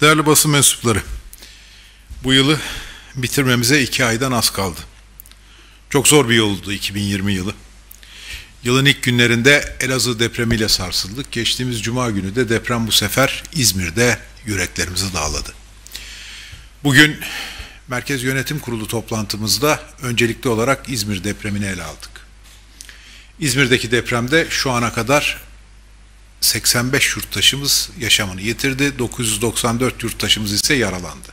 Değerli basın mensupları, bu yılı bitirmemize iki aydan az kaldı. Çok zor bir yoldu 2020 yılı. Yılın ilk günlerinde Elazığ depremiyle sarsıldık. Geçtiğimiz cuma günü de deprem bu sefer İzmir'de yüreklerimizi dağladı. Bugün Merkez Yönetim Kurulu toplantımızda öncelikli olarak İzmir depremini ele aldık. İzmir'deki depremde şu ana kadar 85 yurttaşımız yaşamını yitirdi, 994 yurttaşımız ise yaralandı.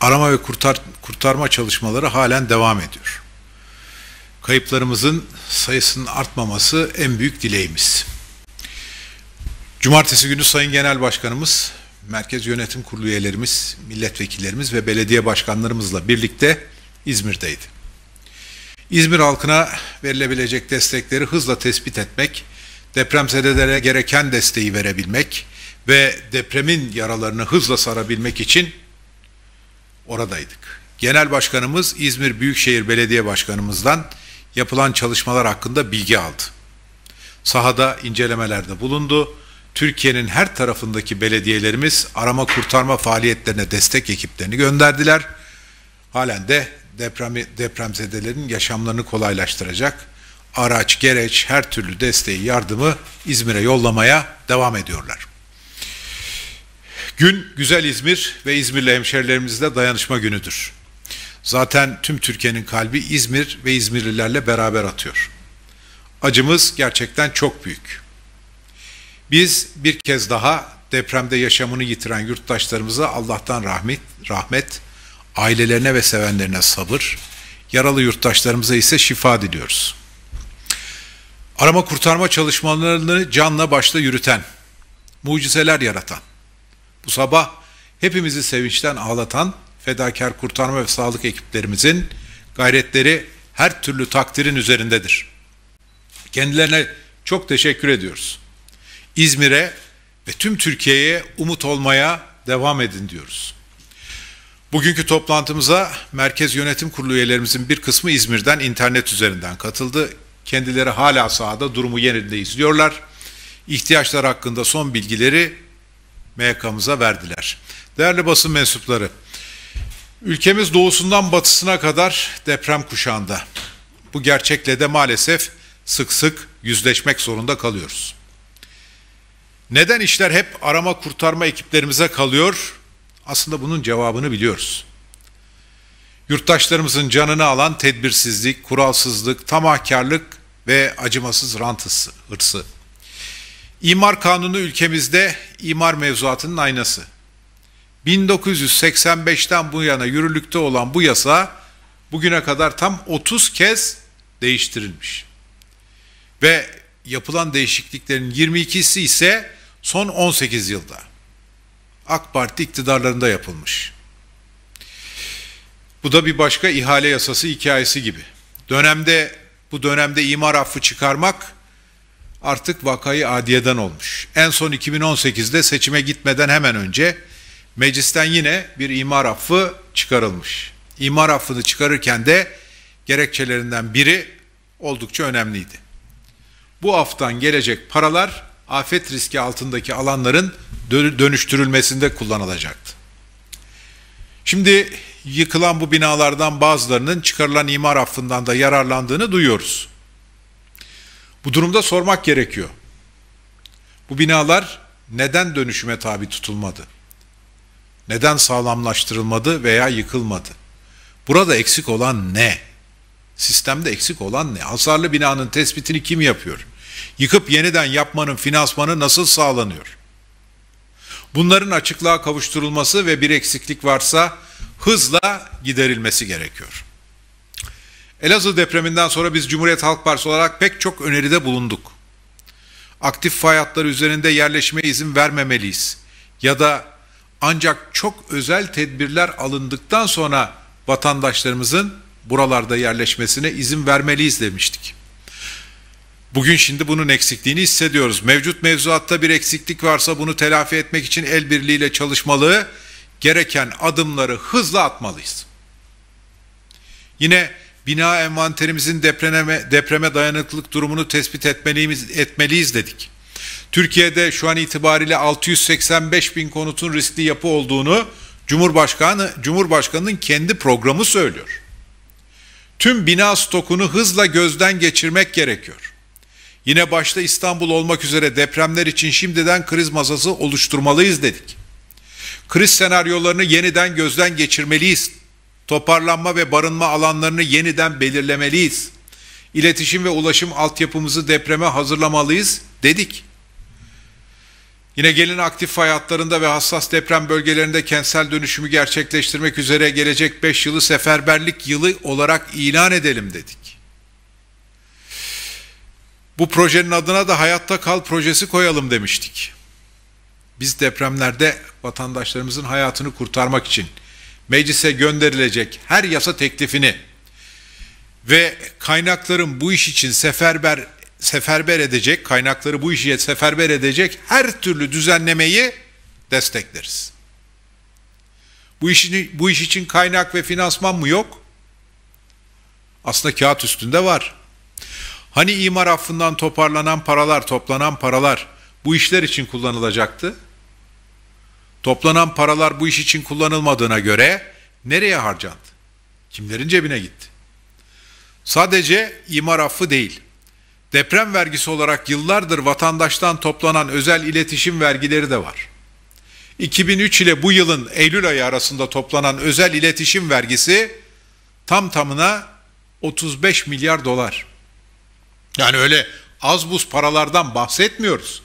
Arama ve kurtar, kurtarma çalışmaları halen devam ediyor. Kayıplarımızın sayısının artmaması en büyük dileğimiz. Cumartesi günü Sayın Genel Başkanımız, Merkez Yönetim Kurulu üyelerimiz, milletvekillerimiz ve belediye başkanlarımızla birlikte İzmir'deydi. İzmir halkına verilebilecek destekleri hızla tespit etmek depremzedelere gereken desteği verebilmek ve depremin yaralarını hızla sarabilmek için oradaydık. Genel Başkanımız İzmir Büyükşehir Belediye Başkanımızdan yapılan çalışmalar hakkında bilgi aldı. Sahada incelemelerde bulundu. Türkiye'nin her tarafındaki belediyelerimiz arama kurtarma faaliyetlerine destek ekiplerini gönderdiler. Halen de depremi, depremzedelerin yaşamlarını kolaylaştıracak araç, gereç, her türlü desteği, yardımı İzmir'e yollamaya devam ediyorlar. Gün Güzel İzmir ve İzmirli hemşerilerimizle dayanışma günüdür. Zaten tüm Türkiye'nin kalbi İzmir ve İzmirlilerle beraber atıyor. Acımız gerçekten çok büyük. Biz bir kez daha depremde yaşamını yitiren yurttaşlarımıza Allah'tan rahmet, rahmet, ailelerine ve sevenlerine sabır, yaralı yurttaşlarımıza ise şifa diliyoruz.'' arama kurtarma çalışmalarını canla başla yürüten, mucizeler yaratan, bu sabah hepimizi sevinçten ağlatan fedakar kurtarma ve sağlık ekiplerimizin gayretleri her türlü takdirin üzerindedir. Kendilerine çok teşekkür ediyoruz. İzmir'e ve tüm Türkiye'ye umut olmaya devam edin diyoruz. Bugünkü toplantımıza Merkez Yönetim Kurulu üyelerimizin bir kısmı İzmir'den internet üzerinden katıldı. Kendileri hala sahada durumu yeniden izliyorlar. İhtiyaçlar hakkında son bilgileri MHK'mıza verdiler. Değerli basın mensupları, ülkemiz doğusundan batısına kadar deprem kuşağında. Bu gerçekle de maalesef sık sık yüzleşmek zorunda kalıyoruz. Neden işler hep arama kurtarma ekiplerimize kalıyor? Aslında bunun cevabını biliyoruz yurttaşlarımızın canını alan tedbirsizlik, kuralsızlık, tamahkarlık ve acımasız rant hırsı. İmar Kanunu ülkemizde imar mevzuatının aynası. 1985'ten bu yana yürürlükte olan bu yasa bugüne kadar tam 30 kez değiştirilmiş. Ve yapılan değişikliklerin 22'si ise son 18 yılda AK Parti iktidarlarında yapılmış. Bu da bir başka ihale yasası hikayesi gibi. Dönemde bu dönemde imar affı çıkarmak artık vakayı adiyeden olmuş. En son 2018'de seçime gitmeden hemen önce meclisten yine bir imar affı çıkarılmış. İmar affını çıkarırken de gerekçelerinden biri oldukça önemliydi. Bu aftan gelecek paralar afet riski altındaki alanların dönüştürülmesinde kullanılacaktı. Şimdi yıkılan bu binalardan bazılarının çıkarılan imar affından da yararlandığını duyuyoruz. Bu durumda sormak gerekiyor. Bu binalar neden dönüşüme tabi tutulmadı? Neden sağlamlaştırılmadı veya yıkılmadı? Burada eksik olan ne? Sistemde eksik olan ne? Hasarlı binanın tespitini kim yapıyor? Yıkıp yeniden yapmanın finansmanı nasıl sağlanıyor? Bunların açıklığa kavuşturulması ve bir eksiklik varsa hızla giderilmesi gerekiyor. Elazığ depreminden sonra biz Cumhuriyet Halk Partisi olarak pek çok öneride bulunduk. Aktif fay hatları üzerinde yerleşmeye izin vermemeliyiz. Ya da ancak çok özel tedbirler alındıktan sonra vatandaşlarımızın buralarda yerleşmesine izin vermeliyiz demiştik. Bugün şimdi bunun eksikliğini hissediyoruz. Mevcut mevzuatta bir eksiklik varsa bunu telafi etmek için el birliğiyle çalışmalı, gereken adımları hızla atmalıyız. Yine bina envanterimizin depreme, depreme dayanıklılık durumunu tespit etmeliyiz, etmeliyiz dedik. Türkiye'de şu an itibariyle 685 bin konutun riskli yapı olduğunu Cumhurbaşkanı Cumhurbaşkanının kendi programı söylüyor. Tüm bina stokunu hızla gözden geçirmek gerekiyor. Yine başta İstanbul olmak üzere depremler için şimdiden kriz masası oluşturmalıyız dedik. Kriz senaryolarını yeniden gözden geçirmeliyiz. Toparlanma ve barınma alanlarını yeniden belirlemeliyiz. İletişim ve ulaşım altyapımızı depreme hazırlamalıyız dedik. Yine gelin aktif hayatlarında ve hassas deprem bölgelerinde kentsel dönüşümü gerçekleştirmek üzere gelecek 5 yılı seferberlik yılı olarak ilan edelim dedik. Bu projenin adına da Hayatta Kal projesi koyalım demiştik. Biz depremlerde vatandaşlarımızın hayatını kurtarmak için meclise gönderilecek her yasa teklifini ve kaynakların bu iş için seferber seferber edecek, kaynakları bu işe seferber edecek her türlü düzenlemeyi destekleriz. Bu işini bu iş için kaynak ve finansman mı yok? Aslında kağıt üstünde var. Hani imar affından toparlanan paralar, toplanan paralar bu işler için kullanılacaktı? Toplanan paralar bu iş için kullanılmadığına göre nereye harcandı? Kimlerin cebine gitti? Sadece imar affı değil, deprem vergisi olarak yıllardır vatandaştan toplanan özel iletişim vergileri de var. 2003 ile bu yılın Eylül ayı arasında toplanan özel iletişim vergisi tam tamına 35 milyar dolar. Yani öyle az buz paralardan bahsetmiyoruz.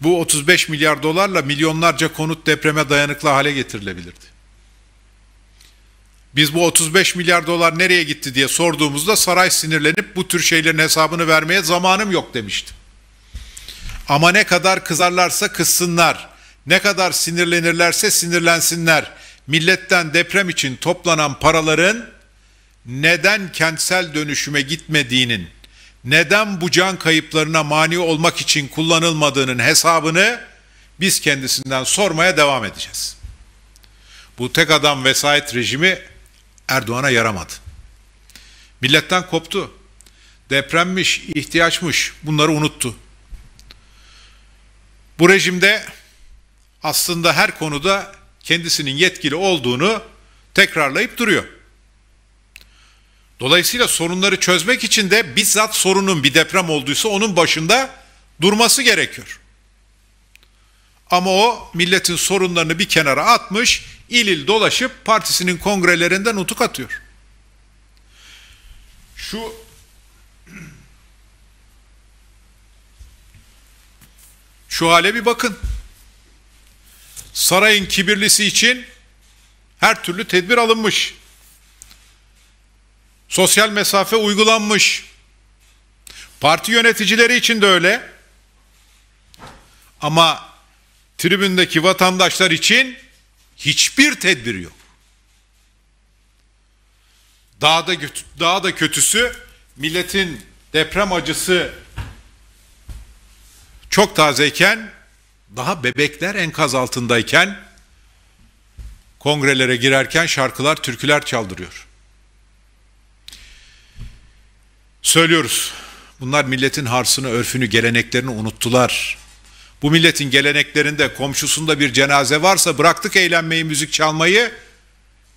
Bu 35 milyar dolarla milyonlarca konut depreme dayanıklı hale getirilebilirdi. Biz bu 35 milyar dolar nereye gitti diye sorduğumuzda saray sinirlenip bu tür şeylerin hesabını vermeye zamanım yok demişti. Ama ne kadar kızarlarsa kızsınlar, ne kadar sinirlenirlerse sinirlensinler. Milletten deprem için toplanan paraların neden kentsel dönüşüme gitmediğinin, neden bu can kayıplarına mani olmak için kullanılmadığının hesabını biz kendisinden sormaya devam edeceğiz. Bu tek adam vesayet rejimi Erdoğan'a yaramadı. Milletten koptu. Depremmiş, ihtiyaçmış bunları unuttu. Bu rejimde aslında her konuda kendisinin yetkili olduğunu tekrarlayıp duruyor. Dolayısıyla sorunları çözmek için de bizzat sorunun bir deprem olduysa onun başında durması gerekiyor. Ama o milletin sorunlarını bir kenara atmış, il il dolaşıp partisinin kongrelerinden utuk atıyor. Şu şu hale bir bakın. Sarayın kibirlisi için her türlü tedbir alınmış. Sosyal mesafe uygulanmış. Parti yöneticileri için de öyle. Ama tribündeki vatandaşlar için hiçbir tedbir yok. Daha da, kötü, daha da kötüsü milletin deprem acısı çok tazeyken daha bebekler enkaz altındayken kongrelere girerken şarkılar, türküler çaldırıyor. Söylüyoruz. Bunlar milletin harsını, örfünü, geleneklerini unuttular. Bu milletin geleneklerinde komşusunda bir cenaze varsa bıraktık eğlenmeyi, müzik çalmayı.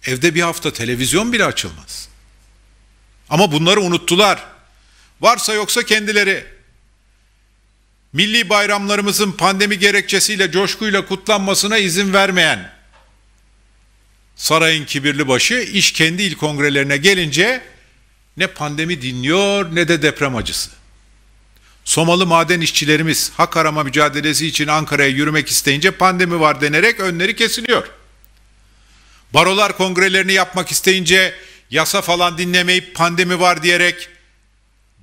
Evde bir hafta televizyon bile açılmaz. Ama bunları unuttular. Varsa yoksa kendileri. Milli bayramlarımızın pandemi gerekçesiyle coşkuyla kutlanmasına izin vermeyen sarayın kibirli başı iş kendi il kongrelerine gelince ne pandemi dinliyor ne de deprem acısı. Somalı maden işçilerimiz hak arama mücadelesi için Ankara'ya yürümek isteyince pandemi var denerek önleri kesiliyor. Barolar kongrelerini yapmak isteyince yasa falan dinlemeyip pandemi var diyerek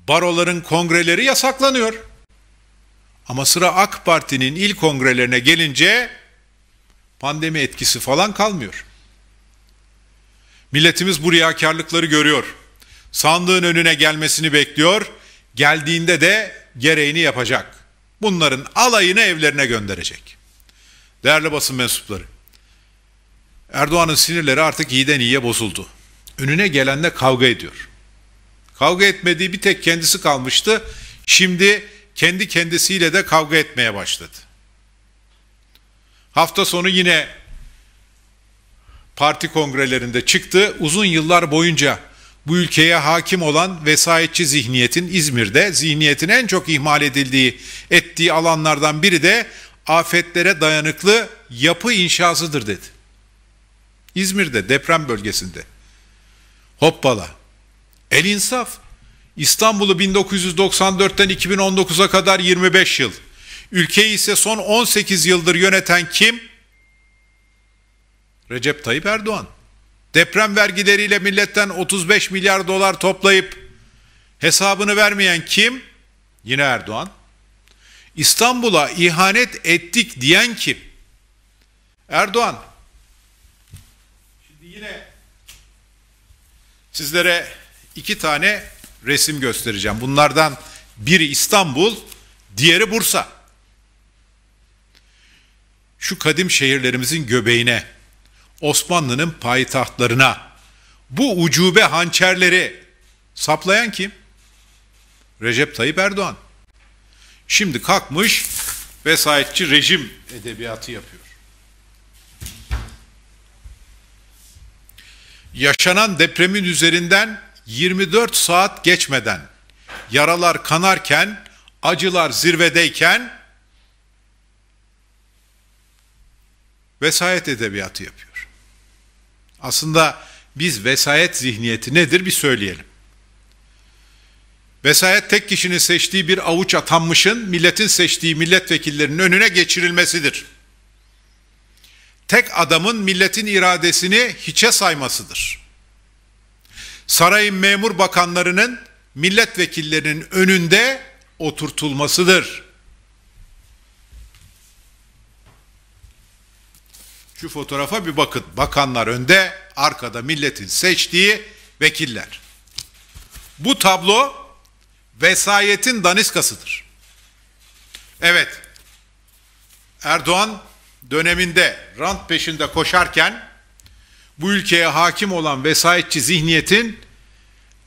baroların kongreleri yasaklanıyor. Ama sıra AK Parti'nin il kongrelerine gelince pandemi etkisi falan kalmıyor. Milletimiz bu riyakarlıkları görüyor sandığın önüne gelmesini bekliyor. Geldiğinde de gereğini yapacak. Bunların alayını evlerine gönderecek. Değerli basın mensupları, Erdoğan'ın sinirleri artık iyiden iyiye bozuldu. Önüne gelenle kavga ediyor. Kavga etmediği bir tek kendisi kalmıştı. Şimdi kendi kendisiyle de kavga etmeye başladı. Hafta sonu yine parti kongrelerinde çıktı. Uzun yıllar boyunca bu ülkeye hakim olan vesayetçi zihniyetin İzmir'de zihniyetin en çok ihmal edildiği, ettiği alanlardan biri de afetlere dayanıklı yapı inşasıdır dedi. İzmir'de deprem bölgesinde. Hoppala. El insaf. İstanbul'u 1994'ten 2019'a kadar 25 yıl. Ülkeyi ise son 18 yıldır yöneten kim? Recep Tayyip Erdoğan deprem vergileriyle milletten 35 milyar dolar toplayıp hesabını vermeyen kim? Yine Erdoğan. İstanbul'a ihanet ettik diyen kim? Erdoğan. Şimdi yine sizlere iki tane resim göstereceğim. Bunlardan biri İstanbul, diğeri Bursa. Şu kadim şehirlerimizin göbeğine Osmanlı'nın payitahtlarına bu ucube hançerleri saplayan kim? Recep Tayyip Erdoğan. Şimdi kalkmış vesayetçi rejim edebiyatı yapıyor. Yaşanan depremin üzerinden 24 saat geçmeden yaralar kanarken, acılar zirvedeyken vesayet edebiyatı yapıyor. Aslında biz vesayet zihniyeti nedir bir söyleyelim. Vesayet tek kişinin seçtiği bir avuç atanmışın milletin seçtiği milletvekillerinin önüne geçirilmesidir. Tek adamın milletin iradesini hiçe saymasıdır. Sarayın memur bakanlarının milletvekillerinin önünde oturtulmasıdır. Şu fotoğrafa bir bakın. Bakanlar önde, arkada milletin seçtiği vekiller. Bu tablo vesayetin daniskasıdır. Evet. Erdoğan döneminde rant peşinde koşarken bu ülkeye hakim olan vesayetçi zihniyetin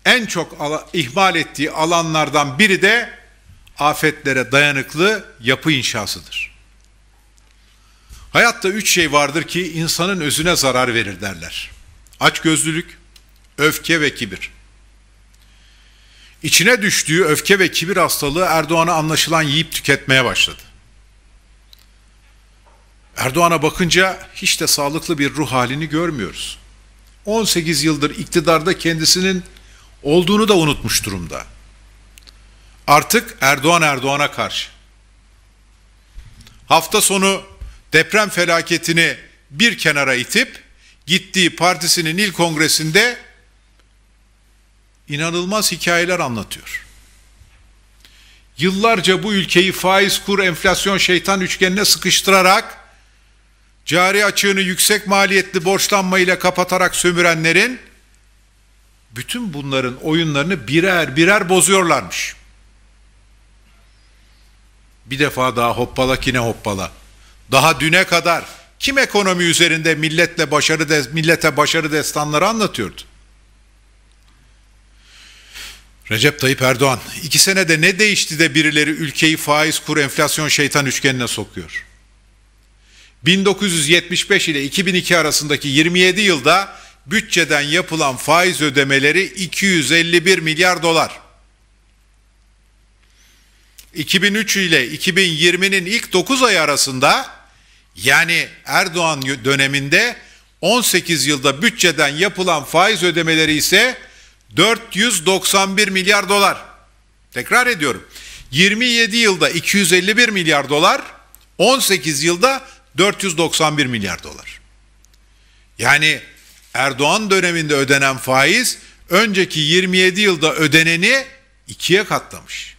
en çok ihmal ettiği alanlardan biri de afetlere dayanıklı yapı inşasıdır. Hayatta üç şey vardır ki insanın özüne zarar verir derler. Açgözlülük, öfke ve kibir. İçine düştüğü öfke ve kibir hastalığı Erdoğan'a anlaşılan yiyip tüketmeye başladı. Erdoğan'a bakınca hiç de sağlıklı bir ruh halini görmüyoruz. 18 yıldır iktidarda kendisinin olduğunu da unutmuş durumda. Artık Erdoğan Erdoğan'a karşı. Hafta sonu deprem felaketini bir kenara itip gittiği partisinin il kongresinde inanılmaz hikayeler anlatıyor. Yıllarca bu ülkeyi faiz, kur, enflasyon, şeytan üçgenine sıkıştırarak cari açığını yüksek maliyetli borçlanma ile kapatarak sömürenlerin bütün bunların oyunlarını birer birer bozuyorlarmış. Bir defa daha hoppala kine hoppala. Daha düne kadar kim ekonomi üzerinde milletle başarı de, millete başarı destanları anlatıyordu? Recep Tayyip Erdoğan. iki senede ne değişti de birileri ülkeyi faiz, kur, enflasyon, şeytan üçgenine sokuyor? 1975 ile 2002 arasındaki 27 yılda bütçeden yapılan faiz ödemeleri 251 milyar dolar. 2003 ile 2020'nin ilk 9 ay arasında yani Erdoğan döneminde 18 yılda bütçeden yapılan faiz ödemeleri ise 491 milyar dolar. Tekrar ediyorum. 27 yılda 251 milyar dolar, 18 yılda 491 milyar dolar. Yani Erdoğan döneminde ödenen faiz önceki 27 yılda ödeneni ikiye katlamış.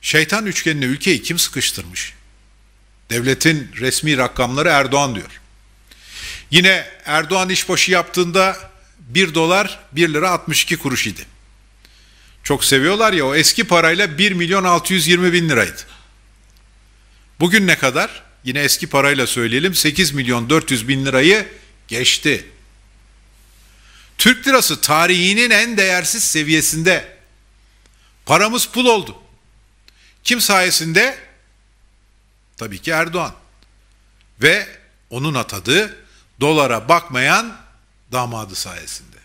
Şeytan üçgenine ülkeyi kim sıkıştırmış? Devletin resmi rakamları Erdoğan diyor. Yine Erdoğan işbaşı yaptığında 1 dolar 1 lira 62 kuruş idi. Çok seviyorlar ya o eski parayla 1 milyon 620 bin liraydı. Bugün ne kadar? Yine eski parayla söyleyelim 8 milyon 400 bin lirayı geçti. Türk lirası tarihinin en değersiz seviyesinde. Paramız pul oldu. Kim sayesinde? Tabii ki Erdoğan. Ve onun atadığı dolara bakmayan damadı sayesinde.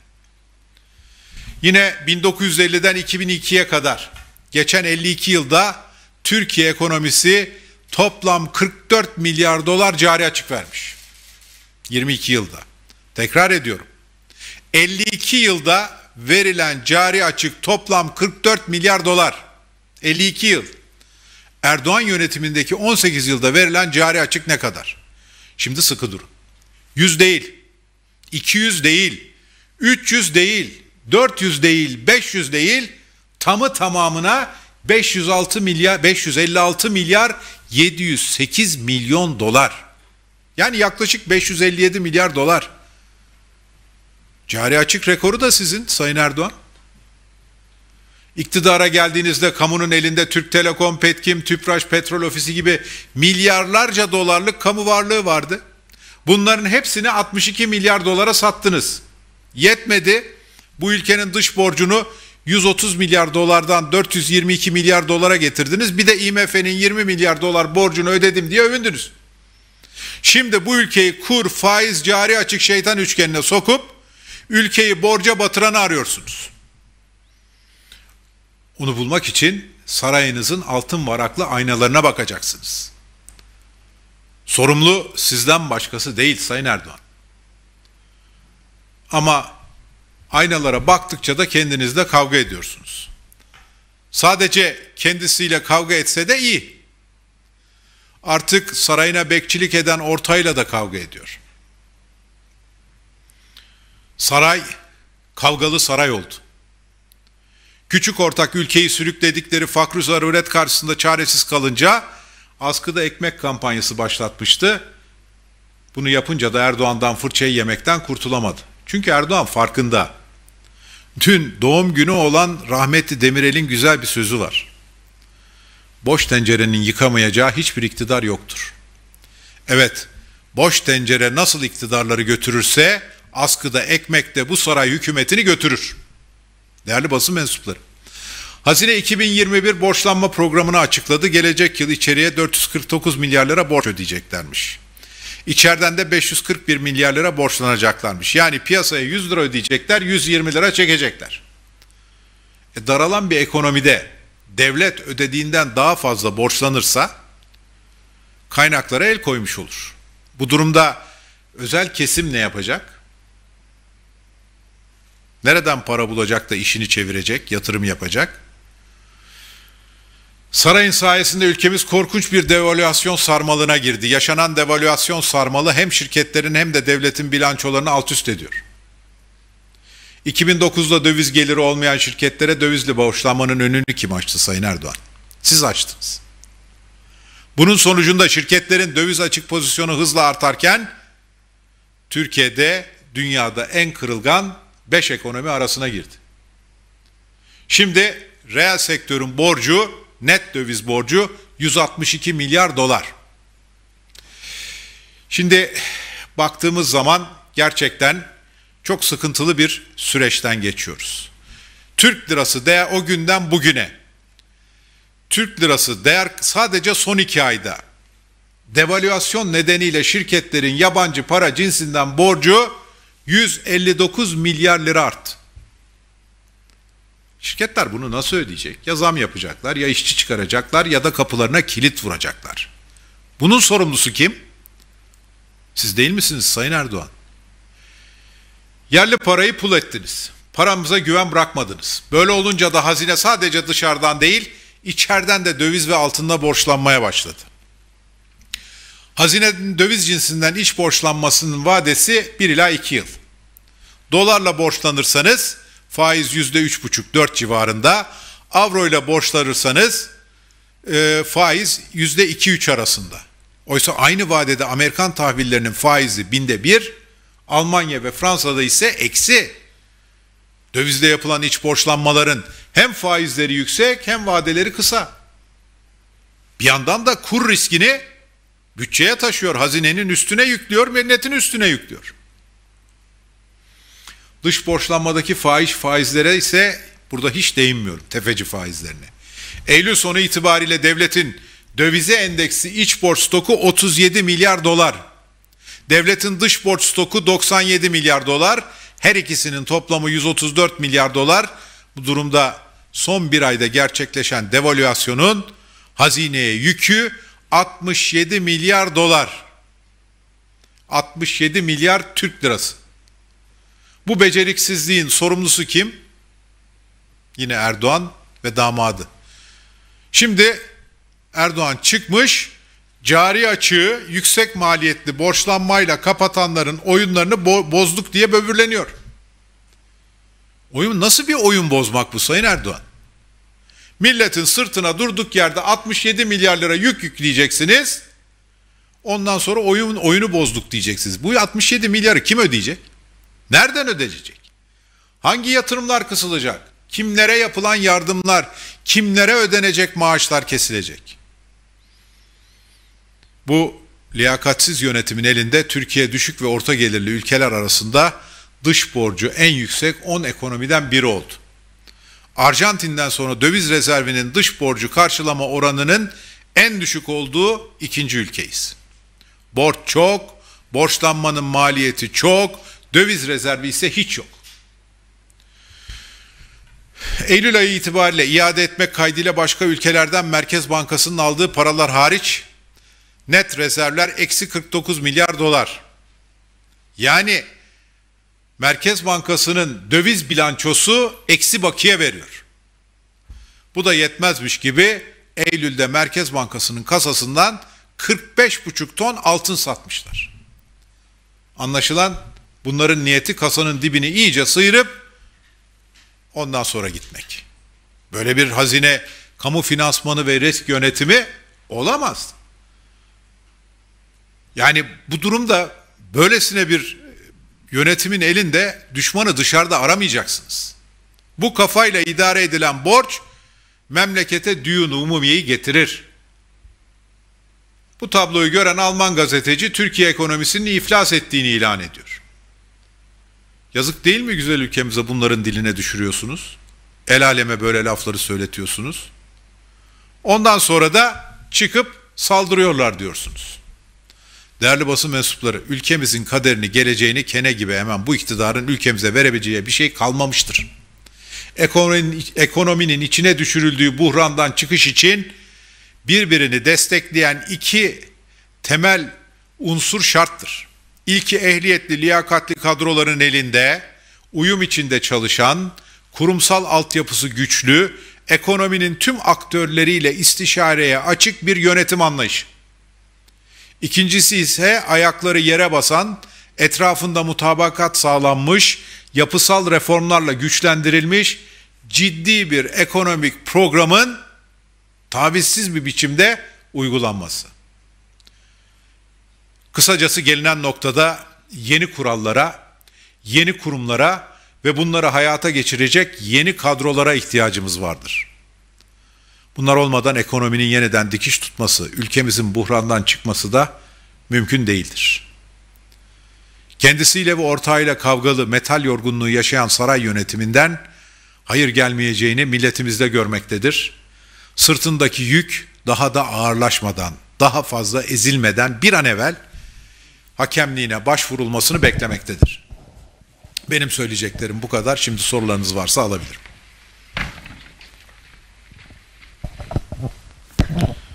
Yine 1950'den 2002'ye kadar geçen 52 yılda Türkiye ekonomisi toplam 44 milyar dolar cari açık vermiş. 22 yılda. Tekrar ediyorum. 52 yılda verilen cari açık toplam 44 milyar dolar. 52 yıl. Erdoğan yönetimindeki 18 yılda verilen cari açık ne kadar? Şimdi sıkı durun. 100 değil, 200 değil, 300 değil, 400 değil, 500 değil, tamı tamamına 506 milyar 556 milyar 708 milyon dolar. Yani yaklaşık 557 milyar dolar. Cari açık rekoru da sizin Sayın Erdoğan. İktidara geldiğinizde kamunun elinde Türk Telekom, Petkim, Tüpraş, Petrol Ofisi gibi milyarlarca dolarlık kamu varlığı vardı. Bunların hepsini 62 milyar dolara sattınız. Yetmedi. Bu ülkenin dış borcunu 130 milyar dolardan 422 milyar dolara getirdiniz. Bir de IMF'nin 20 milyar dolar borcunu ödedim diye övündünüz. Şimdi bu ülkeyi kur, faiz, cari açık şeytan üçgenine sokup ülkeyi borca batıranı arıyorsunuz. Onu bulmak için sarayınızın altın varaklı aynalarına bakacaksınız. Sorumlu sizden başkası değil Sayın Erdoğan. Ama aynalara baktıkça da kendinizle kavga ediyorsunuz. Sadece kendisiyle kavga etse de iyi. Artık sarayına bekçilik eden ortayla da kavga ediyor. Saray kavgalı saray oldu. Küçük ortak ülkeyi sürükledikleri fakr zaruret karşısında çaresiz kalınca askıda ekmek kampanyası başlatmıştı. Bunu yapınca da Erdoğan'dan fırçayı yemekten kurtulamadı. Çünkü Erdoğan farkında. Dün doğum günü olan rahmetli Demirel'in güzel bir sözü var. Boş tencerenin yıkamayacağı hiçbir iktidar yoktur. Evet, boş tencere nasıl iktidarları götürürse askıda ekmek de bu saray hükümetini götürür.'' Değerli basın mensupları. Hazine 2021 borçlanma programını açıkladı. Gelecek yıl içeriye 449 milyar lira borç ödeyeceklermiş. İçeriden de 541 milyar lira borçlanacaklarmış. Yani piyasaya 100 lira ödeyecekler, 120 lira çekecekler. E daralan bir ekonomide devlet ödediğinden daha fazla borçlanırsa kaynaklara el koymuş olur. Bu durumda özel kesim ne yapacak? Nereden para bulacak da işini çevirecek, yatırım yapacak? Sarayın sayesinde ülkemiz korkunç bir devalüasyon sarmalına girdi. Yaşanan devalüasyon sarmalı hem şirketlerin hem de devletin bilançolarını alt üst ediyor. 2009'da döviz geliri olmayan şirketlere dövizli bağışlanmanın önünü kim açtı Sayın Erdoğan? Siz açtınız. Bunun sonucunda şirketlerin döviz açık pozisyonu hızla artarken Türkiye'de dünyada en kırılgan 5 ekonomi arasına girdi. Şimdi reel sektörün borcu, net döviz borcu 162 milyar dolar. Şimdi baktığımız zaman gerçekten çok sıkıntılı bir süreçten geçiyoruz. Türk lirası değer o günden bugüne Türk lirası değer sadece son iki ayda devalüasyon nedeniyle şirketlerin yabancı para cinsinden borcu 159 milyar lira arttı. Şirketler bunu nasıl ödeyecek? Ya zam yapacaklar, ya işçi çıkaracaklar ya da kapılarına kilit vuracaklar. Bunun sorumlusu kim? Siz değil misiniz Sayın Erdoğan? Yerli parayı pul ettiniz. Paramıza güven bırakmadınız. Böyle olunca da hazine sadece dışarıdan değil, içeriden de döviz ve altında borçlanmaya başladı. Hazinenin döviz cinsinden iç borçlanmasının vadesi 1 ila 2 yıl. Dolarla borçlanırsanız faiz %3,5-4 civarında. Avro ile borçlanırsanız e, faiz %2-3 arasında. Oysa aynı vadede Amerikan tahvillerinin faizi binde bir, Almanya ve Fransa'da ise eksi. Dövizde yapılan iç borçlanmaların hem faizleri yüksek hem vadeleri kısa. Bir yandan da kur riskini Bütçeye taşıyor, hazinenin üstüne yüklüyor, milletin üstüne yüklüyor. Dış borçlanmadaki faiz faizlere ise burada hiç değinmiyorum tefeci faizlerine. Eylül sonu itibariyle devletin dövize endeksi iç borç stoku 37 milyar dolar. Devletin dış borç stoku 97 milyar dolar. Her ikisinin toplamı 134 milyar dolar. Bu durumda son bir ayda gerçekleşen devalüasyonun hazineye yükü 67 milyar dolar. 67 milyar Türk lirası. Bu beceriksizliğin sorumlusu kim? Yine Erdoğan ve damadı. Şimdi Erdoğan çıkmış, cari açığı yüksek maliyetli borçlanmayla kapatanların oyunlarını bo- bozduk diye böbürleniyor. Oyun nasıl bir oyun bozmak bu Sayın Erdoğan? Milletin sırtına durduk yerde 67 milyar lira yük yükleyeceksiniz. Ondan sonra oyun oyunu bozduk diyeceksiniz. Bu 67 milyarı kim ödeyecek? Nereden ödeyecek? Hangi yatırımlar kısılacak? Kimlere yapılan yardımlar, kimlere ödenecek maaşlar kesilecek? Bu liyakatsiz yönetimin elinde Türkiye düşük ve orta gelirli ülkeler arasında dış borcu en yüksek 10 ekonomiden biri oldu. Arjantin'den sonra döviz rezervinin dış borcu karşılama oranının en düşük olduğu ikinci ülkeyiz. Borç çok, borçlanmanın maliyeti çok, döviz rezervi ise hiç yok. Eylül ayı itibariyle iade etmek kaydıyla başka ülkelerden Merkez Bankası'nın aldığı paralar hariç net rezervler eksi 49 milyar dolar. Yani Merkez Bankası'nın döviz bilançosu eksi bakiye veriyor. Bu da yetmezmiş gibi Eylül'de Merkez Bankası'nın kasasından 45,5 ton altın satmışlar. Anlaşılan bunların niyeti kasanın dibini iyice sıyırıp ondan sonra gitmek. Böyle bir hazine, kamu finansmanı ve risk yönetimi olamaz. Yani bu durumda böylesine bir yönetimin elinde düşmanı dışarıda aramayacaksınız. Bu kafayla idare edilen borç memlekete düğün umumiyeyi getirir. Bu tabloyu gören Alman gazeteci Türkiye ekonomisinin iflas ettiğini ilan ediyor. Yazık değil mi güzel ülkemize bunların diline düşürüyorsunuz? El aleme böyle lafları söyletiyorsunuz. Ondan sonra da çıkıp saldırıyorlar diyorsunuz. Değerli basın mensupları, ülkemizin kaderini, geleceğini kene gibi hemen bu iktidarın ülkemize verebileceği bir şey kalmamıştır. Ekonominin, ekonominin içine düşürüldüğü buhrandan çıkış için birbirini destekleyen iki temel unsur şarttır. İlki ehliyetli, liyakatli kadroların elinde, uyum içinde çalışan, kurumsal altyapısı güçlü, ekonominin tüm aktörleriyle istişareye açık bir yönetim anlayışı. İkincisi ise ayakları yere basan, etrafında mutabakat sağlanmış, yapısal reformlarla güçlendirilmiş ciddi bir ekonomik programın tavizsiz bir biçimde uygulanması. Kısacası gelinen noktada yeni kurallara, yeni kurumlara ve bunları hayata geçirecek yeni kadrolara ihtiyacımız vardır. Bunlar olmadan ekonominin yeniden dikiş tutması, ülkemizin buhrandan çıkması da mümkün değildir. Kendisiyle ve ortağıyla kavgalı metal yorgunluğu yaşayan saray yönetiminden hayır gelmeyeceğini milletimizde görmektedir. Sırtındaki yük daha da ağırlaşmadan, daha fazla ezilmeden bir an evvel hakemliğine başvurulmasını beklemektedir. Benim söyleyeceklerim bu kadar. Şimdi sorularınız varsa alabilirim.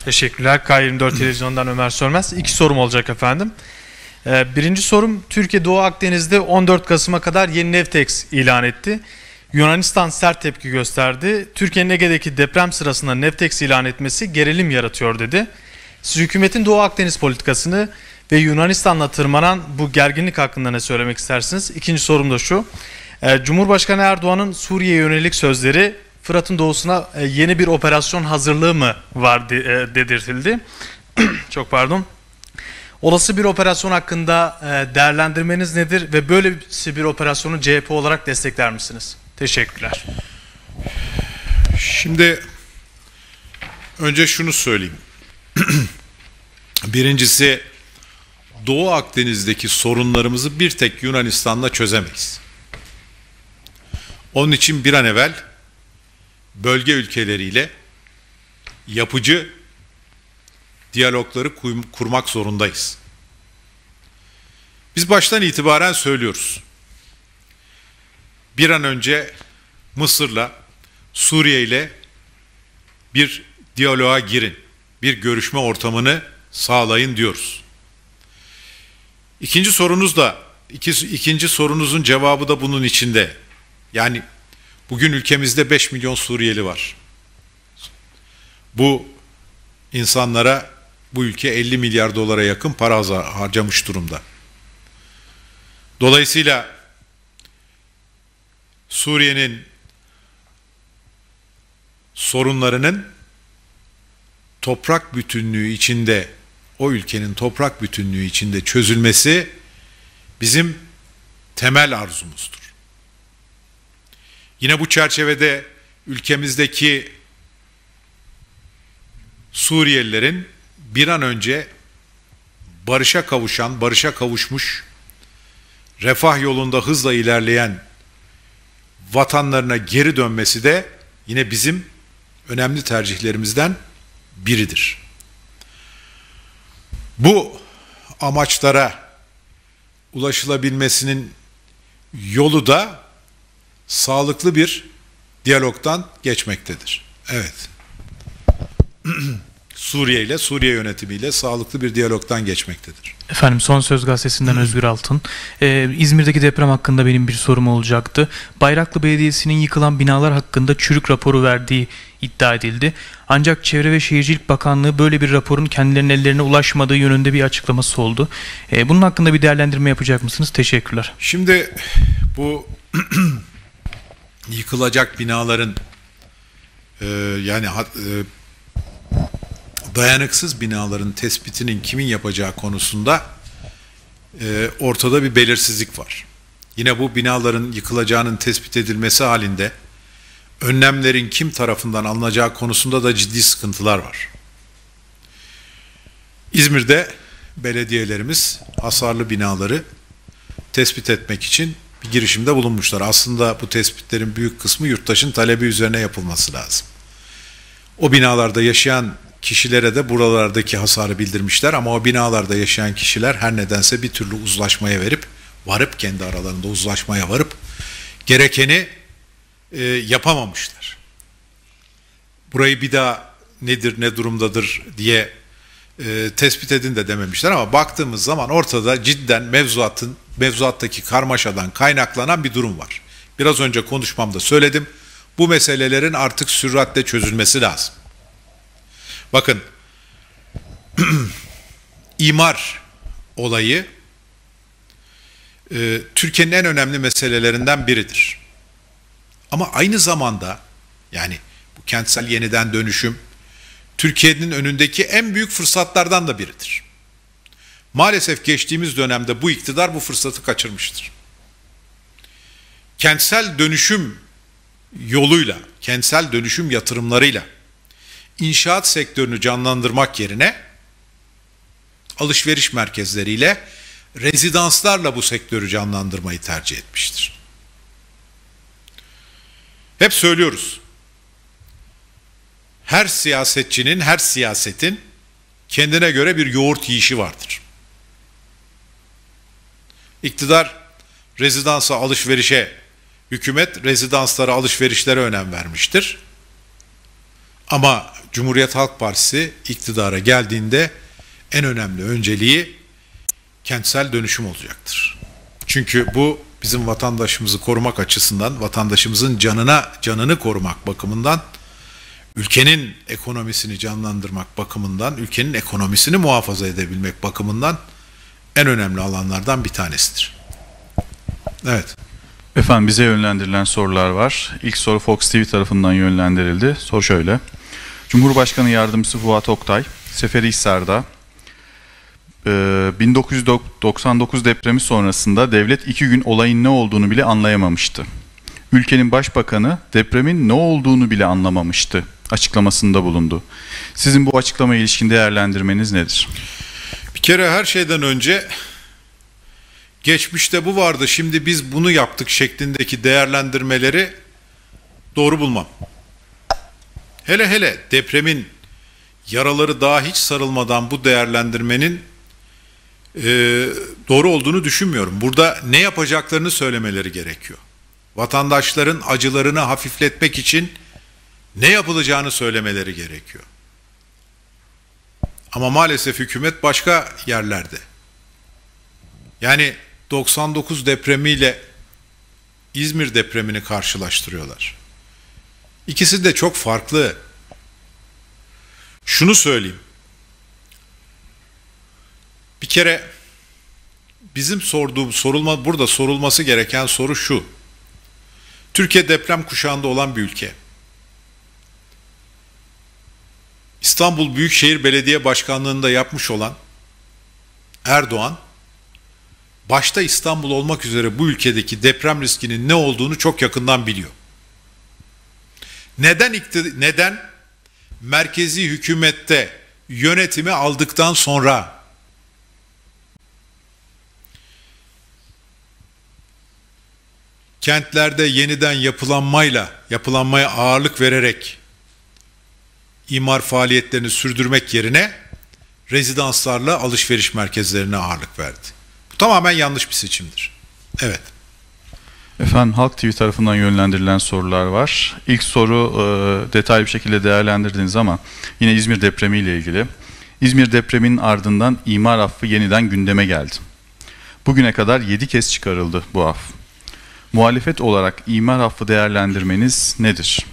Teşekkürler. K24 Televizyon'dan Ömer Sörmez. İki sorum olacak efendim. Ee, birinci sorum Türkiye Doğu Akdeniz'de 14 Kasım'a kadar yeni Nevtex ilan etti. Yunanistan sert tepki gösterdi. Türkiye'nin Ege'deki deprem sırasında Nevtex ilan etmesi gerilim yaratıyor dedi. Siz hükümetin Doğu Akdeniz politikasını ve Yunanistan'la tırmanan bu gerginlik hakkında ne söylemek istersiniz? İkinci sorum da şu. Ee, Cumhurbaşkanı Erdoğan'ın Suriye yönelik sözleri Fırat'ın doğusuna e, yeni bir operasyon hazırlığı mı var e, dedirtildi. Çok pardon. Olası bir operasyon hakkında e, değerlendirmeniz nedir ve böylesi bir operasyonu CHP olarak destekler misiniz? Teşekkürler. Şimdi önce şunu söyleyeyim. Birincisi Doğu Akdeniz'deki sorunlarımızı bir tek Yunanistan'la çözemeyiz. Onun için bir an evvel bölge ülkeleriyle yapıcı diyalogları kurmak zorundayız. Biz baştan itibaren söylüyoruz. Bir an önce Mısır'la, Suriye ile bir diyaloğa girin. Bir görüşme ortamını sağlayın diyoruz. İkinci sorunuz da ikinci sorunuzun cevabı da bunun içinde. Yani Bugün ülkemizde 5 milyon Suriyeli var. Bu insanlara bu ülke 50 milyar dolara yakın para harcamış durumda. Dolayısıyla Suriye'nin sorunlarının toprak bütünlüğü içinde o ülkenin toprak bütünlüğü içinde çözülmesi bizim temel arzumuzdur. Yine bu çerçevede ülkemizdeki Suriyelilerin bir an önce barışa kavuşan, barışa kavuşmuş, refah yolunda hızla ilerleyen vatanlarına geri dönmesi de yine bizim önemli tercihlerimizden biridir. Bu amaçlara ulaşılabilmesinin yolu da sağlıklı bir diyalogdan geçmektedir. Evet. Suriye ile Suriye yönetimiyle sağlıklı bir diyalogdan geçmektedir. Efendim Son Söz Gazetesi'nden Özgür Altın. Ee, İzmir'deki deprem hakkında benim bir sorum olacaktı. Bayraklı Belediyesi'nin yıkılan binalar hakkında çürük raporu verdiği iddia edildi. Ancak Çevre ve Şehircilik Bakanlığı böyle bir raporun kendilerinin ellerine ulaşmadığı yönünde bir açıklaması oldu. Ee, bunun hakkında bir değerlendirme yapacak mısınız? Teşekkürler. Şimdi bu yıkılacak binaların e, yani hat, e, dayanıksız binaların tespitinin kimin yapacağı konusunda e, ortada bir belirsizlik var. Yine bu binaların yıkılacağının tespit edilmesi halinde önlemlerin kim tarafından alınacağı konusunda da ciddi sıkıntılar var. İzmir'de belediyelerimiz hasarlı binaları tespit etmek için bir girişimde bulunmuşlar. Aslında bu tespitlerin büyük kısmı yurttaşın talebi üzerine yapılması lazım. O binalarda yaşayan kişilere de buralardaki hasarı bildirmişler ama o binalarda yaşayan kişiler her nedense bir türlü uzlaşmaya verip varıp kendi aralarında uzlaşmaya varıp gerekeni e, yapamamışlar. Burayı bir daha nedir ne durumdadır diye e, tespit edin de dememişler ama baktığımız zaman ortada cidden mevzuatın mevzuattaki karmaşadan kaynaklanan bir durum var. Biraz önce konuşmamda söyledim. Bu meselelerin artık süratle çözülmesi lazım. Bakın imar olayı e, Türkiye'nin en önemli meselelerinden biridir. Ama aynı zamanda yani bu kentsel yeniden dönüşüm Türkiye'nin önündeki en büyük fırsatlardan da biridir. Maalesef geçtiğimiz dönemde bu iktidar bu fırsatı kaçırmıştır. Kentsel dönüşüm yoluyla, kentsel dönüşüm yatırımlarıyla inşaat sektörünü canlandırmak yerine alışveriş merkezleriyle rezidanslarla bu sektörü canlandırmayı tercih etmiştir. Hep söylüyoruz. Her siyasetçinin, her siyasetin kendine göre bir yoğurt yiyişi vardır. İktidar rezidansa alışverişe, hükümet rezidanslara alışverişlere önem vermiştir. Ama Cumhuriyet Halk Partisi iktidara geldiğinde en önemli önceliği kentsel dönüşüm olacaktır. Çünkü bu bizim vatandaşımızı korumak açısından, vatandaşımızın canına canını korumak bakımından, ülkenin ekonomisini canlandırmak bakımından, ülkenin ekonomisini muhafaza edebilmek bakımından en önemli alanlardan bir tanesidir. Evet. Efendim bize yönlendirilen sorular var. İlk soru Fox TV tarafından yönlendirildi. Soru şöyle. Cumhurbaşkanı Yardımcısı Fuat Oktay, Seferi Seferihisar'da 1999 e, depremi sonrasında devlet iki gün olayın ne olduğunu bile anlayamamıştı. Ülkenin başbakanı depremin ne olduğunu bile anlamamıştı açıklamasında bulundu. Sizin bu açıklama ilişkin değerlendirmeniz nedir? Bir kere her şeyden önce geçmişte bu vardı şimdi biz bunu yaptık şeklindeki değerlendirmeleri doğru bulmam. Hele hele depremin yaraları daha hiç sarılmadan bu değerlendirmenin e, doğru olduğunu düşünmüyorum. Burada ne yapacaklarını söylemeleri gerekiyor. Vatandaşların acılarını hafifletmek için ne yapılacağını söylemeleri gerekiyor. Ama maalesef hükümet başka yerlerde. Yani 99 depremiyle İzmir depremini karşılaştırıyorlar. İkisi de çok farklı. Şunu söyleyeyim. Bir kere bizim sorduğum sorulma burada sorulması gereken soru şu. Türkiye deprem kuşağında olan bir ülke. İstanbul Büyükşehir Belediye Başkanlığı'nda yapmış olan Erdoğan, başta İstanbul olmak üzere bu ülkedeki deprem riskinin ne olduğunu çok yakından biliyor. Neden neden merkezi hükümette yönetimi aldıktan sonra kentlerde yeniden yapılanmayla yapılanmaya ağırlık vererek imar faaliyetlerini sürdürmek yerine rezidanslarla alışveriş merkezlerine ağırlık verdi. Bu tamamen yanlış bir seçimdir. Evet. Efendim Halk TV tarafından yönlendirilen sorular var. İlk soru e, detaylı bir şekilde değerlendirdiniz ama yine İzmir depremi ile ilgili. İzmir depreminin ardından imar affı yeniden gündeme geldi. Bugüne kadar 7 kez çıkarıldı bu af. Muhalefet olarak imar affı değerlendirmeniz nedir?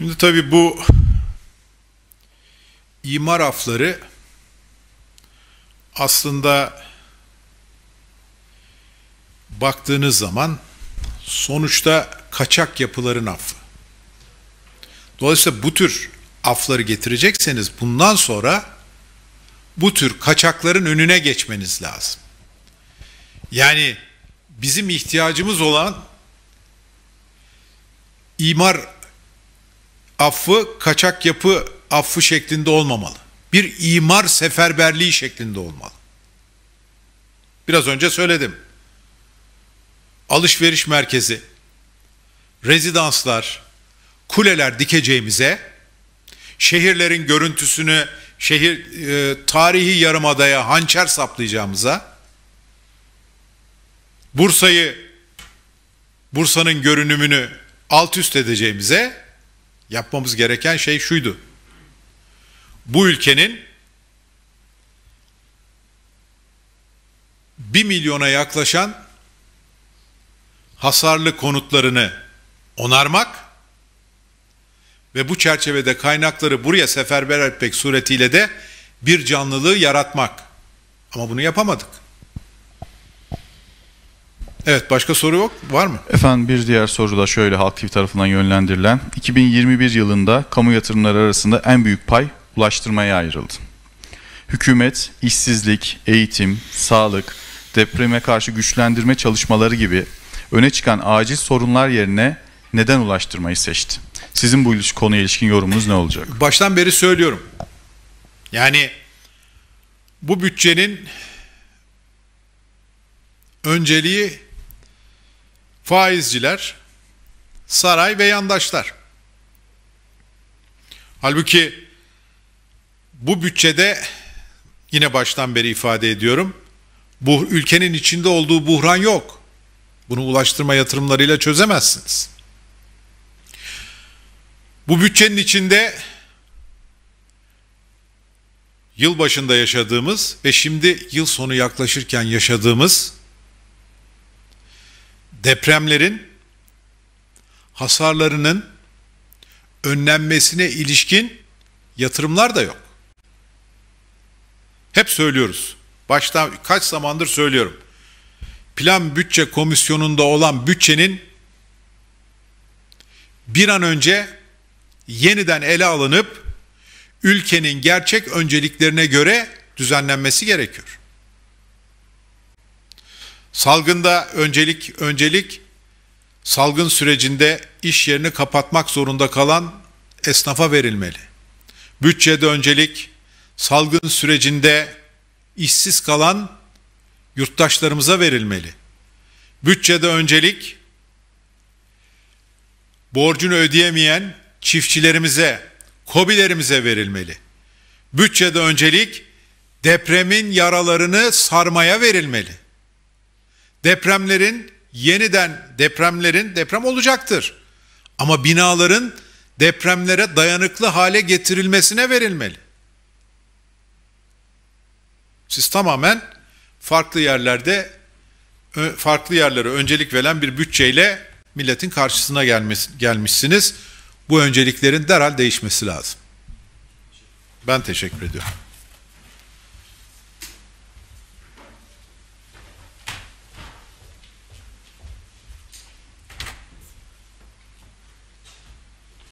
Şimdi tabi bu imar afları aslında baktığınız zaman sonuçta kaçak yapıların affı. Dolayısıyla bu tür afları getirecekseniz bundan sonra bu tür kaçakların önüne geçmeniz lazım. Yani bizim ihtiyacımız olan imar affı kaçak yapı affı şeklinde olmamalı. Bir imar seferberliği şeklinde olmalı. Biraz önce söyledim. Alışveriş merkezi, rezidanslar, kuleler dikeceğimize şehirlerin görüntüsünü şehir e, tarihi yarımadaya hançer saplayacağımıza Bursa'yı Bursa'nın görünümünü alt üst edeceğimize Yapmamız gereken şey şuydu. Bu ülkenin bir milyona yaklaşan hasarlı konutlarını onarmak ve bu çerçevede kaynakları buraya seferber etmek suretiyle de bir canlılığı yaratmak. Ama bunu yapamadık. Evet başka soru yok var mı? Efendim bir diğer soru da şöyle Halk TV tarafından yönlendirilen 2021 yılında kamu yatırımları arasında en büyük pay ulaştırmaya ayrıldı. Hükümet, işsizlik, eğitim, sağlık, depreme karşı güçlendirme çalışmaları gibi öne çıkan acil sorunlar yerine neden ulaştırmayı seçti? Sizin bu konuya ilişkin yorumunuz ne olacak? Baştan beri söylüyorum. Yani bu bütçenin önceliği faizciler, saray ve yandaşlar. Halbuki bu bütçede yine baştan beri ifade ediyorum. Bu ülkenin içinde olduğu buhran yok. Bunu ulaştırma yatırımlarıyla çözemezsiniz. Bu bütçenin içinde yıl başında yaşadığımız ve şimdi yıl sonu yaklaşırken yaşadığımız depremlerin hasarlarının önlenmesine ilişkin yatırımlar da yok. Hep söylüyoruz. Baştan kaç zamandır söylüyorum. Plan bütçe komisyonunda olan bütçenin bir an önce yeniden ele alınıp ülkenin gerçek önceliklerine göre düzenlenmesi gerekiyor. Salgında öncelik öncelik salgın sürecinde iş yerini kapatmak zorunda kalan esnafa verilmeli. Bütçede öncelik salgın sürecinde işsiz kalan yurttaşlarımıza verilmeli. Bütçede öncelik borcunu ödeyemeyen çiftçilerimize, kobilerimize verilmeli. Bütçede öncelik depremin yaralarını sarmaya verilmeli depremlerin yeniden depremlerin deprem olacaktır. Ama binaların depremlere dayanıklı hale getirilmesine verilmeli. Siz tamamen farklı yerlerde farklı yerlere öncelik veren bir bütçeyle milletin karşısına gelmiş, gelmişsiniz. Bu önceliklerin derhal değişmesi lazım. Ben teşekkür ediyorum.